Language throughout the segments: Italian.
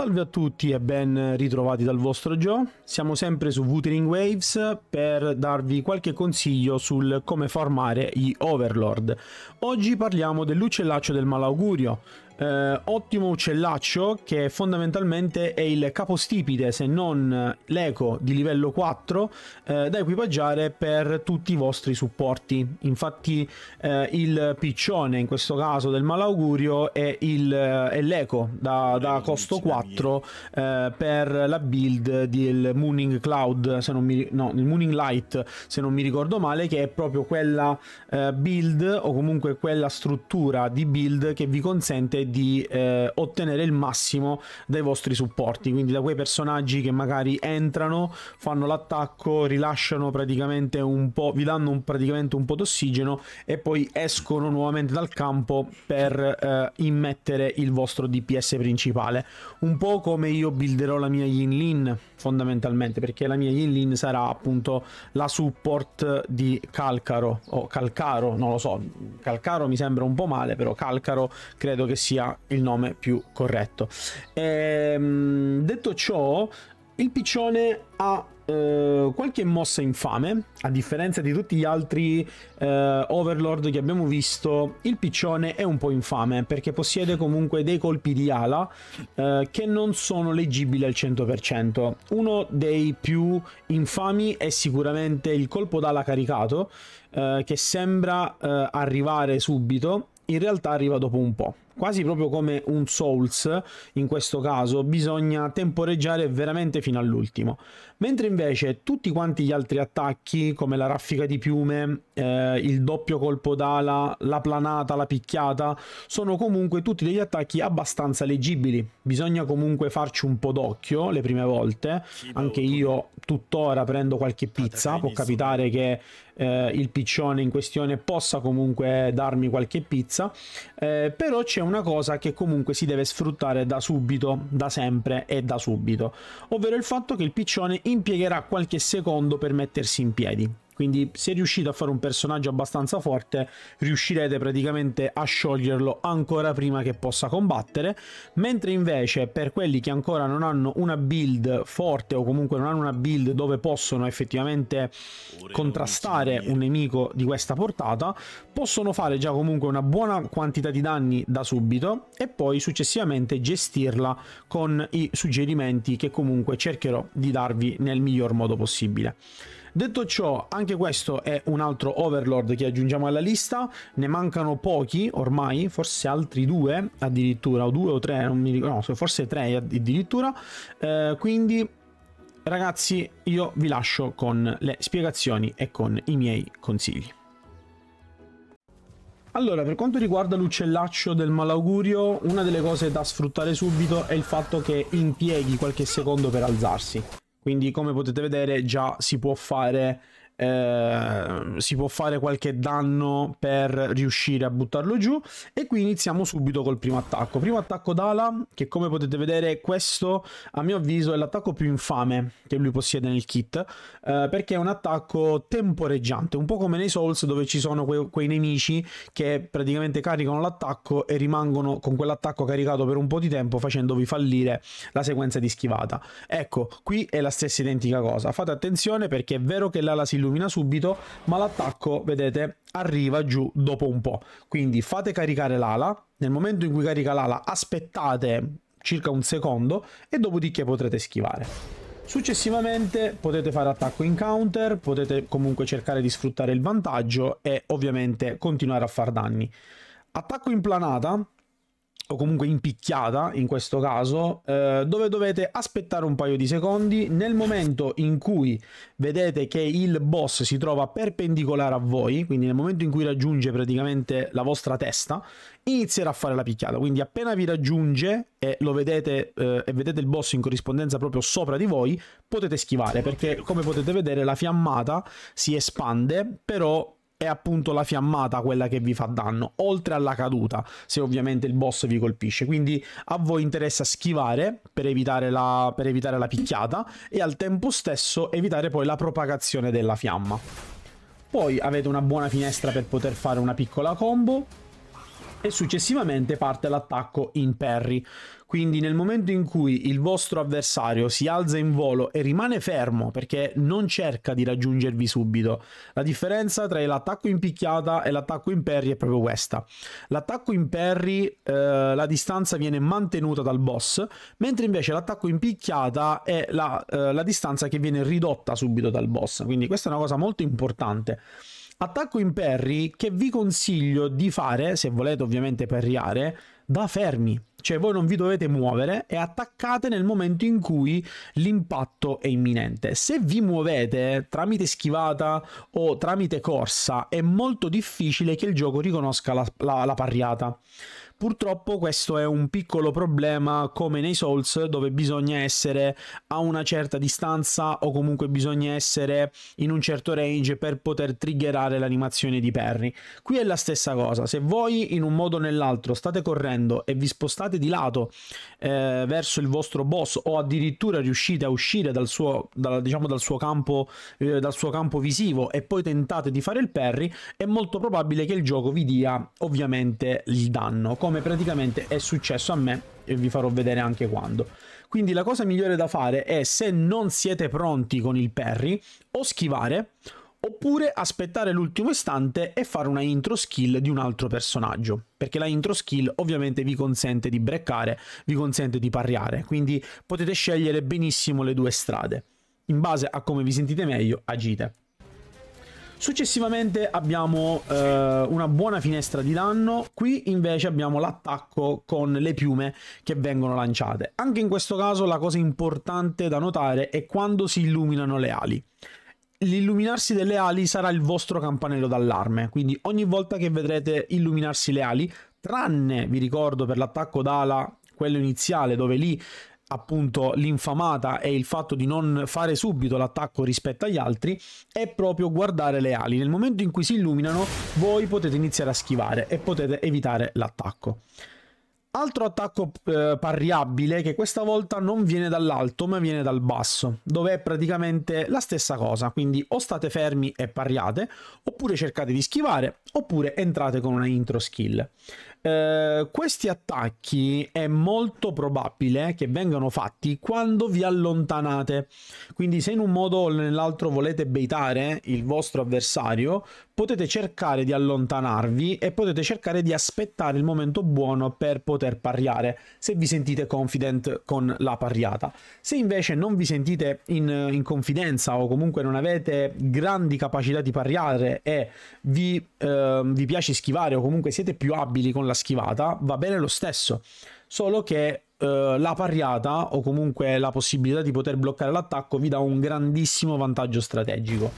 Salve a tutti e ben ritrovati dal vostro Joe. Siamo sempre su Wuthering Waves per darvi qualche consiglio sul come formare gli Overlord. Oggi parliamo dell'uccellaccio del malaugurio, eh, ottimo uccellaccio che fondamentalmente è il capostipite se non l'eco di livello 4 eh, da equipaggiare per tutti i vostri supporti infatti eh, il piccione in questo caso del malaugurio è, l'eco da, da, costo 4 eh, per la build del Mooning Cloud se non mi, no, il Mooning Light se non mi ricordo male che è proprio quella eh, build o comunque quella struttura di build che vi consente di eh, ottenere il massimo dai vostri supporti, quindi da quei personaggi che magari entrano, fanno l'attacco, rilasciano praticamente un po', vi danno un, praticamente un po' d'ossigeno e poi escono nuovamente dal campo per eh, immettere il vostro DPS principale. Un po' come io builderò la mia Yin Lin fondamentalmente, perché la mia Yin Lin sarà appunto la support di Calcaro o Calcaro, non lo so, Calcaro mi sembra un po' male, però Calcaro credo che sia sia il nome più corretto. Ehm, detto ciò, il piccione ha eh, qualche mossa infame, a differenza di tutti gli altri eh, Overlord che abbiamo visto, il piccione è un po' infame perché possiede comunque dei colpi di ala eh, che non sono leggibili al 100%. Uno dei più infami è sicuramente il colpo d'ala caricato eh, che sembra eh, arrivare subito, in realtà arriva dopo un po' quasi proprio come un Souls in questo caso, bisogna temporeggiare veramente fino all'ultimo. Mentre invece tutti quanti gli altri attacchi, come la raffica di piume, eh, il doppio colpo d'ala, la planata, la picchiata, sono comunque tutti degli attacchi abbastanza leggibili. Bisogna comunque farci un po' d'occhio le prime volte, anche io tuttora prendo qualche pizza, può capitare che eh, il piccione in questione possa comunque darmi qualche pizza, eh, però c'è una cosa che comunque si deve sfruttare da subito, da sempre e da subito, ovvero il fatto che il piccione impiegherà qualche secondo per mettersi in piedi. Quindi se riuscite a fare un personaggio abbastanza forte, riuscirete praticamente a scioglierlo ancora prima che possa combattere, mentre invece per quelli che ancora non hanno una build forte o comunque non hanno una build dove possono effettivamente contrastare un nemico di questa portata, possono fare già comunque una buona quantità di danni da subito e poi successivamente gestirla con i suggerimenti che comunque cercherò di darvi nel miglior modo possibile. Detto ciò, anche questo è un altro Overlord che aggiungiamo alla lista, ne mancano pochi ormai, forse altri due addirittura, o due o tre, non mi ricordo, no, forse tre addirittura, eh, quindi ragazzi io vi lascio con le spiegazioni e con i miei consigli. Allora, per quanto riguarda l'uccellaccio del malaugurio, una delle cose da sfruttare subito è il fatto che impieghi qualche secondo per alzarsi. Quindi come potete vedere già si può fare Ehm, si può fare qualche danno per riuscire a buttarlo giù e qui iniziamo subito col primo attacco primo attacco d'ala che come potete vedere questo a mio avviso è l'attacco più infame che lui possiede nel kit eh, perché è un attacco temporeggiante un po' come nei Souls dove ci sono que quei nemici che praticamente caricano l'attacco e rimangono con quell'attacco caricato per un po' di tempo facendovi fallire la sequenza di schivata ecco qui è la stessa identica cosa fate attenzione perché è vero che l'ala si illumina illumina subito, ma l'attacco, vedete, arriva giù dopo un po'. Quindi fate caricare l'ala, nel momento in cui carica l'ala aspettate circa un secondo e dopodiché potrete schivare. Successivamente potete fare attacco in counter, potete comunque cercare di sfruttare il vantaggio e ovviamente continuare a far danni. Attacco in planata o comunque impicchiata in questo caso, eh, dove dovete aspettare un paio di secondi. Nel momento in cui vedete che il boss si trova perpendicolare a voi, quindi nel momento in cui raggiunge praticamente la vostra testa, inizierà a fare la picchiata. Quindi appena vi raggiunge e lo vedete eh, e vedete il boss in corrispondenza proprio sopra di voi, potete schivare perché come potete vedere la fiammata si espande, però è appunto la fiammata quella che vi fa danno, oltre alla caduta, se ovviamente il boss vi colpisce. Quindi a voi interessa schivare per evitare la, per evitare la picchiata e al tempo stesso evitare poi la propagazione della fiamma. Poi avete una buona finestra per poter fare una piccola combo e successivamente parte l'attacco in parry. Quindi nel momento in cui il vostro avversario si alza in volo e rimane fermo perché non cerca di raggiungervi subito, la differenza tra l'attacco in picchiata e l'attacco in perry è proprio questa. L'attacco in perry eh, la distanza viene mantenuta dal boss, mentre invece l'attacco in picchiata è la, eh, la distanza che viene ridotta subito dal boss. Quindi questa è una cosa molto importante. Attacco in perry che vi consiglio di fare, se volete ovviamente perriare, da fermi. Cioè voi non vi dovete muovere e attaccate nel momento in cui l'impatto è imminente. Se vi muovete tramite schivata o tramite corsa è molto difficile che il gioco riconosca la, la, la parriata. Purtroppo questo è un piccolo problema come nei Souls dove bisogna essere a una certa distanza o comunque bisogna essere in un certo range per poter triggerare l'animazione di Perry. Qui è la stessa cosa, se voi in un modo o nell'altro state correndo e vi spostate di lato eh, verso il vostro boss o addirittura riuscite a uscire dal suo, dal, diciamo, dal suo, campo, eh, dal suo campo visivo e poi tentate di fare il Perry, è molto probabile che il gioco vi dia ovviamente il danno come praticamente è successo a me e vi farò vedere anche quando. Quindi la cosa migliore da fare è se non siete pronti con il parry o schivare oppure aspettare l'ultimo istante e fare una intro skill di un altro personaggio, perché la intro skill ovviamente vi consente di breccare, vi consente di parriare, quindi potete scegliere benissimo le due strade. In base a come vi sentite meglio, agite. Successivamente abbiamo eh, una buona finestra di danno, qui invece abbiamo l'attacco con le piume che vengono lanciate. Anche in questo caso la cosa importante da notare è quando si illuminano le ali. L'illuminarsi delle ali sarà il vostro campanello d'allarme, quindi ogni volta che vedrete illuminarsi le ali, tranne, vi ricordo, per l'attacco d'ala quello iniziale dove lì appunto l'infamata e il fatto di non fare subito l'attacco rispetto agli altri è proprio guardare le ali. Nel momento in cui si illuminano voi potete iniziare a schivare e potete evitare l'attacco. Altro attacco eh, parriabile che questa volta non viene dall'alto ma viene dal basso, dove è praticamente la stessa cosa, quindi o state fermi e parriate, oppure cercate di schivare, oppure entrate con una intro skill. Eh, questi attacchi è molto probabile che vengano fatti quando vi allontanate. Quindi se in un modo o nell'altro volete beitare il vostro avversario, potete cercare di allontanarvi e potete cercare di aspettare il momento buono per poter parriare, se vi sentite confident con la parriata. Se invece non vi sentite in, in confidenza o comunque non avete grandi capacità di parriare e vi, eh, vi piace schivare o comunque siete più abili con la la schivata va bene lo stesso, solo che eh, la parriata o comunque la possibilità di poter bloccare l'attacco vi dà un grandissimo vantaggio strategico.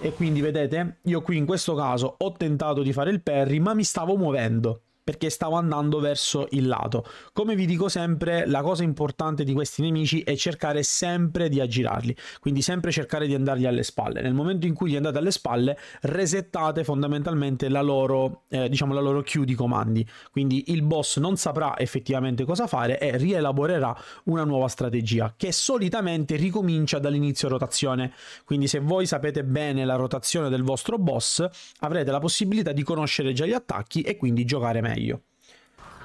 E quindi vedete, io qui in questo caso ho tentato di fare il parry ma mi stavo muovendo perché stavo andando verso il lato. Come vi dico sempre, la cosa importante di questi nemici è cercare sempre di aggirarli, quindi sempre cercare di andargli alle spalle. Nel momento in cui gli andate alle spalle, resettate fondamentalmente la loro, eh, diciamo, la loro queue di comandi. Quindi il boss non saprà effettivamente cosa fare e rielaborerà una nuova strategia che solitamente ricomincia dall'inizio rotazione. Quindi se voi sapete bene la rotazione del vostro boss, avrete la possibilità di conoscere già gli attacchi e quindi giocare meglio meglio.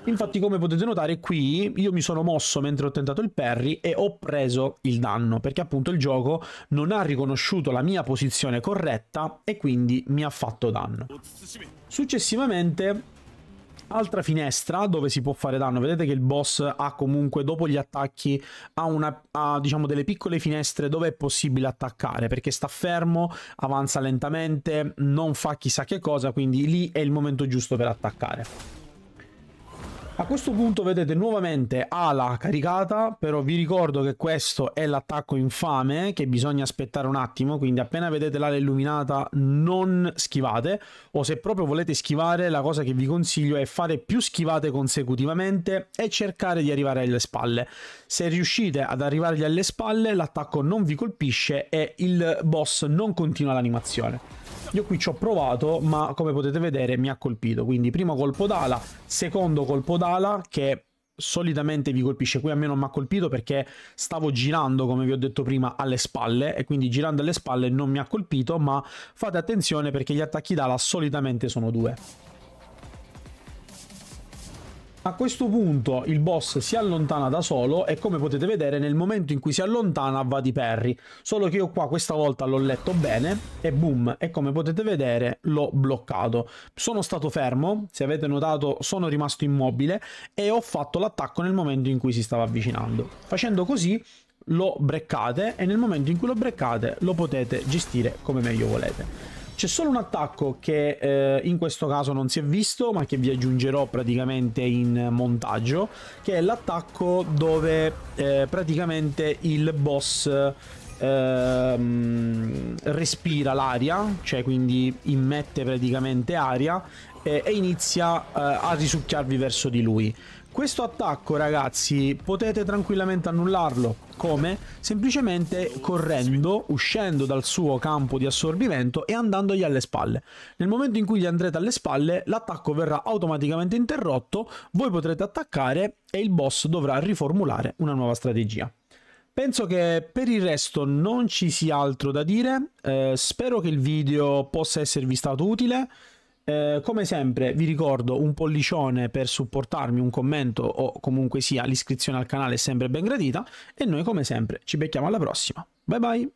Infatti come potete notare qui io mi sono mosso mentre ho tentato il parry e ho preso il danno perché appunto il gioco non ha riconosciuto la mia posizione corretta e quindi mi ha fatto danno. Successivamente altra finestra dove si può fare danno. Vedete che il boss ha comunque, dopo gli attacchi, ha, una, ha, diciamo delle piccole finestre dove è possibile attaccare perché sta fermo, avanza lentamente, non fa chissà che cosa, quindi lì è il momento giusto per attaccare. A questo punto vedete nuovamente ala caricata, però vi ricordo che questo è l'attacco infame che bisogna aspettare un attimo, quindi appena vedete l'ala illuminata non schivate, o se proprio volete schivare la cosa che vi consiglio è fare più schivate consecutivamente e cercare di arrivare alle spalle. Se riuscite ad arrivargli alle spalle l'attacco non vi colpisce e il boss non continua l'animazione. Io qui ci ho provato, ma come potete vedere mi ha colpito. Quindi primo colpo d'ala, secondo colpo d'ala che solitamente vi colpisce qui a me non mi ha colpito perché stavo girando come vi ho detto prima alle spalle e quindi girando alle spalle non mi ha colpito ma fate attenzione perché gli attacchi d'ala solitamente sono due a questo punto il boss si allontana da solo e come potete vedere nel momento in cui si allontana va di perri, solo che io qua questa volta l'ho letto bene e boom e come potete vedere l'ho bloccato. Sono stato fermo, se avete notato sono rimasto immobile e ho fatto l'attacco nel momento in cui si stava avvicinando. Facendo così lo breccate e nel momento in cui lo breccate lo potete gestire come meglio volete. C'è solo un attacco che eh, in questo caso non si è visto, ma che vi aggiungerò praticamente in montaggio, che è l'attacco dove eh, praticamente il boss ehm, respira l'aria, cioè quindi immette praticamente aria e, e inizia eh, a risucchiarvi verso di lui. Questo attacco, ragazzi, potete tranquillamente annullarlo. Come? Semplicemente correndo, uscendo dal suo campo di assorbimento e andandogli alle spalle. Nel momento in cui gli andrete alle spalle, l'attacco verrà automaticamente interrotto, voi potrete attaccare e il boss dovrà riformulare una nuova strategia. Penso che per il resto non ci sia altro da dire, eh, spero che il video possa esservi stato utile, eh, come sempre vi ricordo un pollicione per supportarmi, un commento o comunque sia l'iscrizione al canale è sempre ben gradita e noi come sempre ci becchiamo alla prossima. Bye bye!